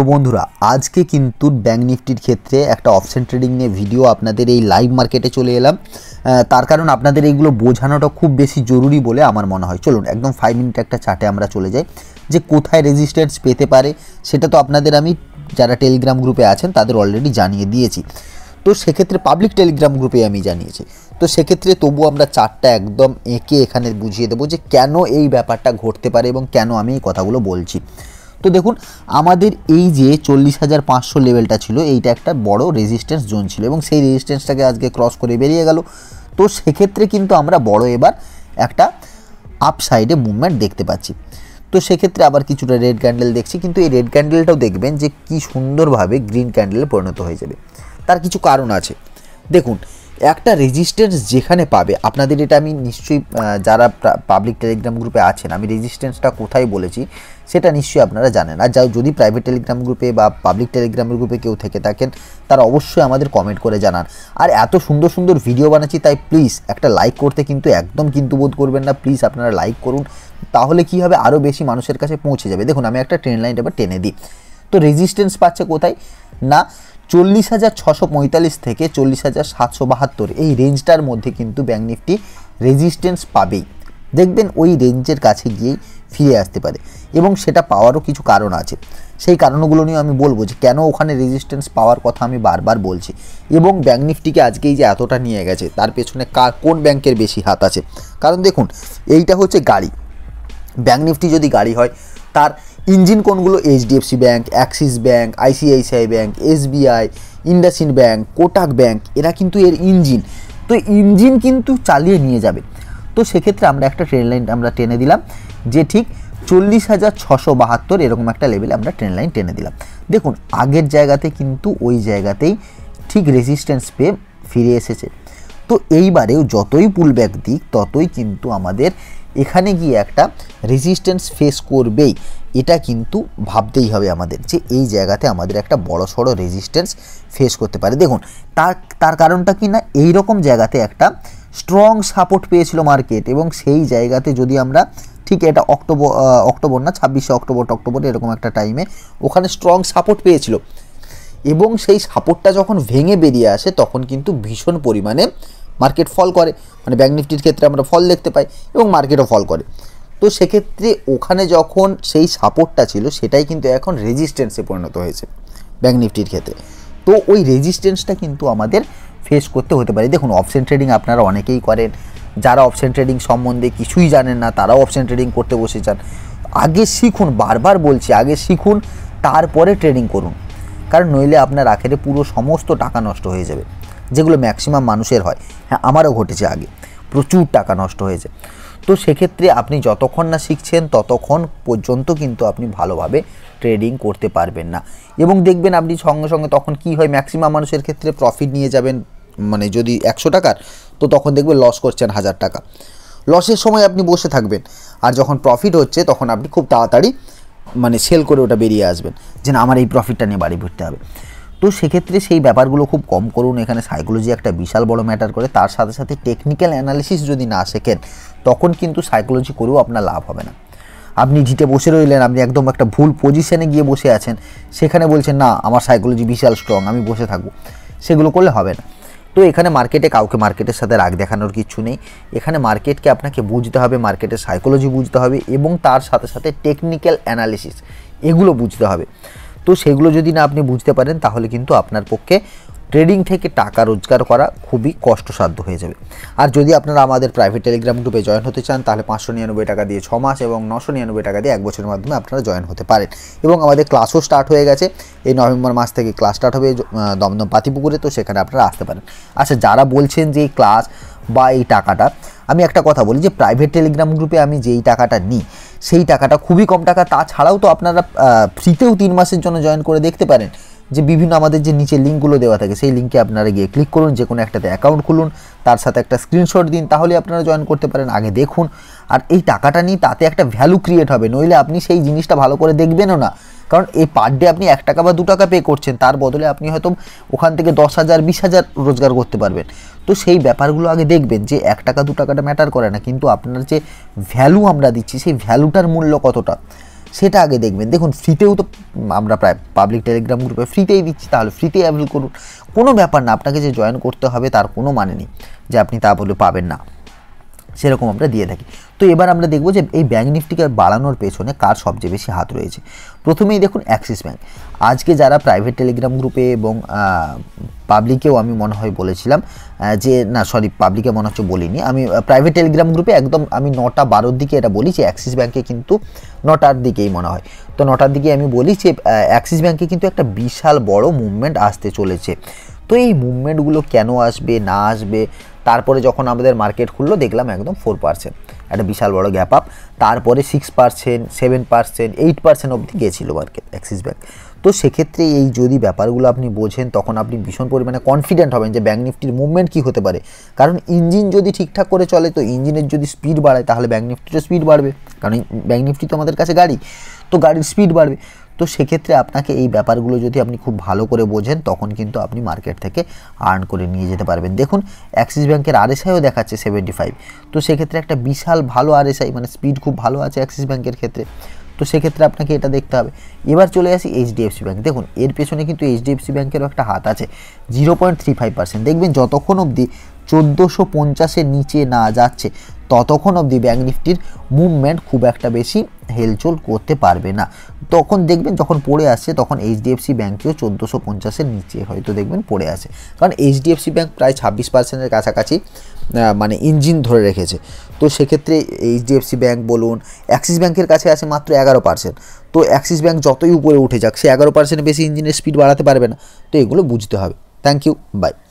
তো বন্ধুরা আজকে কিন্তু ব্যাঙ্ক নিফটির ক্ষেত্রে একটা অপশান ট্রেডিং নিয়ে ভিডিও আপনাদের এই লাইভ মার্কেটে চলে এলাম তার কারণ আপনাদের এইগুলো বোঝানোটা খুব বেশি জরুরি বলে আমার মনে হয় চলুন একদম ফাইভ মিনিট একটা চার্টে আমরা চলে যাই যে কোথায় রেজিস্ট্যান্স পেতে পারে সেটা তো আপনাদের আমি যারা টেলিগ্রাম গ্রুপে আছেন তাদের অলরেডি জানিয়ে দিয়েছি তো সেক্ষেত্রে পাবলিক টেলিগ্রাম গ্রুপে আমি জানিয়েছি তো সেক্ষেত্রে তবু আমরা চারটা একদম এঁকে এখানে বুঝিয়ে দেবো যে কেন এই ব্যাপারটা ঘটতে পারে এবং কেন আমি এই কথাগুলো বলছি তো দেখুন আমাদের এই যে চল্লিশ হাজার পাঁচশো লেভেলটা ছিল এইটা একটা বড় রেজিস্ট্যান্স জোন ছিল এবং সেই রেজিস্ট্যান্সটাকে আজকে ক্রস করে বেরিয়ে গেল তো সেক্ষেত্রে কিন্তু আমরা বড় এবার একটা আপসাইডে মুভমেন্ট দেখতে পাচ্ছি তো সেক্ষেত্রে আবার কিছুটা রেড ক্যান্ডেল দেখছি কিন্তু এই রেড ক্যান্ডেলটাও দেখবেন যে কি সুন্দরভাবে গ্রিন ক্যান্ডেলে পরিণত হয়ে যাবে তার কিছু কারণ আছে দেখুন একটা রেজিস্ট্যান্স যেখানে পাবে আপনাদের এটা আমি নিশ্চয়ই যারা পাবলিক টেলিগ্রাম গ্রুপে আছেন আমি রেজিস্ট্যান্সটা কোথায় বলেছি সেটা নিশ্চয়ই আপনারা জানেন আর যাও যদি প্রাইভেট টেলিগ্রাম গ্রুপে বা পাবলিক টেলিগ্রাম গ্রুপে কেউ থেকে থাকেন তারা অবশ্যই আমাদের কমেন্ট করে জানান আর এত সুন্দর সুন্দর ভিডিও বানাচ্ছি তাই প্লিজ একটা লাইক করতে কিন্তু একদম কিন্তু বোধ করবেন না প্লিজ আপনারা লাইক করুন তাহলে কি হবে আরও বেশি মানুষের কাছে পৌঁছে যাবে দেখুন আমি একটা ট্রেন লাইন এবার টেনে দিই তো রেজিস্ট্যান্স পাচ্ছে কোথায় না চল্লিশ হাজার ছশো পঁয়তাল্লিশ থেকে চল্লিশ হাজার সাতশো বাহাত্তর এই রেঞ্জটার মধ্যে কিন্তু ব্যাঙ্ক নিফটি রেজিস্ট্যান্স পাবেই দেখবেন ওই রেঞ্জের কাছে গিয়েই ফিরে আসতে পারে এবং সেটা পাওয়ারও কিছু কারণ আছে সেই কারণগুলো নিয়ে আমি বলবো যে কেন ওখানে রেজিস্ট্যান্স পাওয়ার কথা আমি বারবার বলছি এবং ব্যাঙ্ক নিফটিকে আজকেই যে এতটা নিয়ে গেছে তার পেছনে কার কোন ব্যাংকের বেশি হাত আছে কারণ দেখুন এইটা হচ্ছে গাড়ি ব্যাঙ্ক নিফটি যদি গাড়ি হয় তার ইঞ্জিন কোনগুলো HDFC bank Axis bank ICICI bank SBI IndusInd bank Kotak bank এরা কিন্তু এর ইঞ্জিন তো ইঞ্জিন কিন্তু চালিয়ে নিয়ে যাবে তো সেক্ষেত্রে আমরা একটা ট্রেন লাইন আমরা টেনে দিলাম যে ঠিক চল্লিশ হাজার ছশো বাহাত্তর এরকম একটা লেভেলে আমরা ট্রেন লাইন টেনে দিলাম দেখুন আগের জায়গাতে কিন্তু ওই জায়গাতেই ঠিক রেজিস্ট্যান্স পেয়ে ফিরে এসেছে তো এইবারেও যতই পুলব্যাক দিক ততই কিন্তু আমাদের এখানে গিয়ে একটা রেজিস্ট্যান্স ফেস করবেই এটা কিন্তু ভাবতেই হবে আমাদের যে এই জায়গাতে আমাদের একটা বড় সড়ো রেজিস্ট্যান্স ফেস করতে পারে দেখুন তার তার কারণটা কি না এই রকম জায়গাতে একটা স্ট্রং সাপোর্ট পেয়েছিল মার্কেট এবং সেই জায়গাতে যদি আমরা ঠিক এটা অক্টোবর অক্টোবর না ছাব্বিশে অক্টোবর অক্টোবর এরকম একটা টাইমে ওখানে স্ট্রং সাপোর্ট পেয়েছিল এবং সেই সাপোর্টটা যখন ভেঙে বেরিয়ে আসে তখন কিন্তু ভীষণ পরিমাণে মার্কেট ফল করে মানে ব্যাঙ্ক নিফটির ক্ষেত্রে আমরা ফল দেখতে পাই এবং মার্কেটও ফল করে তো সেক্ষেত্রে ওখানে যখন সেই সাপোর্টটা ছিল সেটাই কিন্তু এখন রেজিস্ট্যান্সে পরিণত হয়েছে ব্যাঙ্ক নিফটির ক্ষেত্রে তো ওই রেজিস্ট্যান্সটা কিন্তু আমাদের ফেস করতে হতে পারে দেখুন অপশন ট্রেডিং আপনারা অনেকেই করেন যারা অপশন ট্রেডিং সম্বন্ধে কিছুই জানেন না তারাও অপশন ট্রেডিং করতে বসে যান আগে শিখুন বারবার বলছি আগে শিখুন তারপরে ট্রেডিং করুন কারণ নইলে আপনার আখেরে পুরো সমস্ত টাকা নষ্ট হয়ে যাবে যেগুলো ম্যাক্সিমাম মানুষের হয় হ্যাঁ আমারও ঘটেছে আগে প্রচুর টাকা নষ্ট হয়েছে তো সেক্ষেত্রে আপনি যতক্ষণ না শিখছেন ততক্ষণ পর্যন্ত কিন্তু আপনি ভালোভাবে ট্রেডিং করতে পারবেন না এবং দেখবেন আপনি সঙ্গে সঙ্গে তখন কি হয় ম্যাক্সিমাম মানুষের ক্ষেত্রে প্রফিট নিয়ে যাবেন মানে যদি একশো টাকার তো তখন দেখবেন লস করছেন হাজার টাকা লসের সময় আপনি বসে থাকবেন আর যখন প্রফিট হচ্ছে তখন আপনি খুব তাড়াতাড়ি মানে সেল করে ওটা বেরিয়ে আসবেন যে না আমার এই প্রফিটটা নিয়ে বাড়ি ভরতে হবে তো সেক্ষেত্রে সেই ব্যাপারগুলো খুব কম করুন এখানে সাইকোলজি একটা বিশাল বড় ম্যাটার করে তার সাথে সাথে টেকনিক্যাল অ্যানালিসিস যদি না শেখেন তখন কিন্তু সাইকোলজি করেও আপনার লাভ হবে না আপনি ঢিটে বসে রইলেন আপনি একদম একটা ভুল পজিশানে গিয়ে বসে আছেন সেখানে বলছেন না আমার সাইকোলজি বিশাল স্ট্রং আমি বসে থাকবো সেগুলো করলে হবে না তো এখানে মার্কেটে কাউকে মার্কেটের সাথে রাগ দেখানোর কিছু নেই এখানে মার্কেটকে আপনাকে বুঝতে হবে মার্কেটের সাইকোলজি বুঝতে হবে এবং তার সাথে সাথে টেকনিক্যাল অ্যানালিসিস এগুলো বুঝতে হবে তো সেগুলো যদি না আপনি বুঝতে পারেন তাহলে কিন্তু আপনার পক্ষে ট্রেডিং থেকে টাকা রোজগার করা খুবই কষ্টসাধ্য হয়ে যাবে আর যদি আপনারা আমাদের প্রাইভেট টেলিগ্রাম গ্রুপে জয়েন হতে চান তাহলে পাঁচশো নিরানব্বই টাকা দিয়ে ছ মাস এবং নশো নিরানব্বই টাকা দিয়ে এক বছরের মাধ্যমে আপনারা জয়েন হতে পারেন এবং আমাদের ক্লাসও স্টার্ট হয়ে গেছে এই নভেম্বর মাস থেকে ক্লাস স্টার্ট হবে দমদম পাতিপুকুরে তো সেখানে আপনারা আসতে পারেন আচ্ছা যারা বলছেন যে এই ক্লাস বা এই টাকাটা আমি একটা কথা বলি যে প্রাইভেট টেলিগ্রাম গ্রুপে আমি যেই টাকাটা নিই সেই টাকাটা খুবই কম টাকা তাছাড়াও তো আপনারা ফ্রিতেও তিন মাসের জন্য জয়েন করে দেখতে পারেন যে বিভিন্ন আমাদের যে নিচে লিঙ্কগুলো দেওয়া থাকে সেই লিঙ্কে আপনারা গিয়ে ক্লিক করুন যে কোনো একটাতে অ্যাকাউন্ট খুলুন তার সাথে একটা স্ক্রিনশট দিন তাহলে আপনারা জয়েন করতে পারেন আগে দেখুন আর এই টাকাটা নিয়ে তাতে একটা ভ্যালু ক্রিয়েট হবে নইলে আপনি সেই জিনিসটা ভালো করে দেখবেনও না কারণ এই পার ডে আপনি এক টাকা বা দু টাকা পে করছেন তার বদলে আপনি হয়তো ওখান থেকে দশ হাজার বিশ হাজার রোজগার করতে পারবেন তো সেই ব্যাপারগুলো আগে দেখবেন যে এক টাকা দু টাকাটা ম্যাটার করে না কিন্তু আপনার যে ভ্যালু আমরা দিচ্ছি সেই ভ্যালুটার মূল্য কতটা সেটা আগে দেখবেন দেখুন ফ্রিতেও তো আমরা প্রায় পাবলিক টেলিগ্রাম গ্রুপে ফ্রিতেই দিচ্ছি তাহলে ফ্রিতে অ্যাভেল করুন কোনো ব্যাপার না আপনাকে যে জয়েন করতে হবে তার কোনো মানে নেই যে আপনি তা বলে পাবেন না সেরকম আমরা দিয়ে থাকি তো এবার আমরা দেখব যে এই ব্যাঙ্ক নিফটিকে বাড়ানোর পেছনে কার সবচেয়ে বেশি হাত রয়েছে প্রথমেই দেখুন অ্যাক্সিস ব্যাঙ্ক আজকে যারা প্রাইভেট টেলিগ্রাম গ্রুপে এবং পাবলিকেও আমি মনে হয় বলেছিলাম যে না সরি পাবলিকে মনে হচ্ছে বলিনি আমি প্রাইভেট টেলিগ্রাম গ্রুপে একদম আমি নটা বারোর দিকে এটা বলি যে অ্যাক্সিস ব্যাঙ্কে কিন্তু নটার দিকেই মনে হয় তো নটার দিকে আমি বলি যে অ্যাক্সিস ব্যাঙ্কে কিন্তু একটা বিশাল বড় মুভমেন্ট আসতে চলেছে তো এই মুভমেন্টগুলো কেন আসবে না আসবে তারপরে যখন আমাদের মার্কেট খুললো দেখলাম একদম ফোর পার্সেন্ট একটা বিশাল বড় গ্যাপ আপ তারপরে six percent seven percent eight percent অবধি গিয়েছিলো মার্কেট অ্যাক্সিস ব্যাঙ্ক তো সেক্ষেত্রে এই যদি ব্যাপারগুলো আপনি বোঝেন তখন আপনি ভীষণ পরিমাণে কনফিডেন্ট হবেন যে ব্যাঙ্ক নিফটির মুভমেন্ট কী হতে পারে কারণ ইঞ্জিন যদি ঠিকঠাক করে চলে তো ইঞ্জিনের যদি স্পিড বাড়ায় তাহলে ব্যাঙ্ক নিফটিরও স্পিড বাড়বে কারণ ব্যাঙ্ক নিফটি তো আমাদের কাছে গাড়ি তো গাড়ির স্পিড বাড়বে তো সেক্ষেত্রে আপনাকে এই ব্যাপারগুলো যদি আপনি খুব ভালো করে বোঝেন তখন কিন্তু আপনি মার্কেট থেকে আর্ন করে নিয়ে যেতে পারবেন দেখুন অ্যাক্সিস ব্যাংকের আরএসআইও দেখাচ্ছে সেভেন্টি ফাইভ তো সেক্ষেত্রে একটা বিশাল ভালো আরএসআই মানে স্পিড খুব ভালো আছে অ্যাক্সিস ব্যাঙ্কের ক্ষেত্রে তো সেক্ষেত্রে আপনাকে এটা দেখতে হবে এবার চলে আসি এইচডিএফসি ব্যাঙ্ক দেখুন এর পেছনে কিন্তু এইচডিএফসি ব্যাঙ্কেরও একটা হাত আছে zero point three five percent দেখবেন যতক্ষণ অবধি চোদ্দোশো পঞ্চাশের নিচে না যাচ্ছে ততক্ষণ অবধি ব্যাঙ্ক নিফটির মুভমেন্ট খুব একটা বেশি হেলচোল করতে পারবে না তখন দেখবেন যখন পড়ে আসছে তখন এইচডিএফসি ব্যাঙ্কেও চোদ্দোশো পঞ্চাশের নিচে হয়তো দেখবেন পড়ে আছে কারণ এইচডিএফসি ব্যাঙ্ক প্রায় ছাব্বিশ পার্সেন্টের কাছাকাছি মানে ইঞ্জিন ধরে রেখেছে তো সেক্ষেত্রে এইচডিএফসি ব্যাঙ্ক বলুন অ্যাক্সিস ব্যাঙ্কের কাছে আছে মাত্র এগারো পার্সেন্ট তো অ্যাক্সিস ব্যাঙ্ক যতই উপরে উঠে যাক সে এগারো পার্সেন্ট বেশি ইঞ্জিনের স্পিড বাড়াতে পারবে না তো এগুলো বুঝতে হবে থ্যাংক ইউ বাই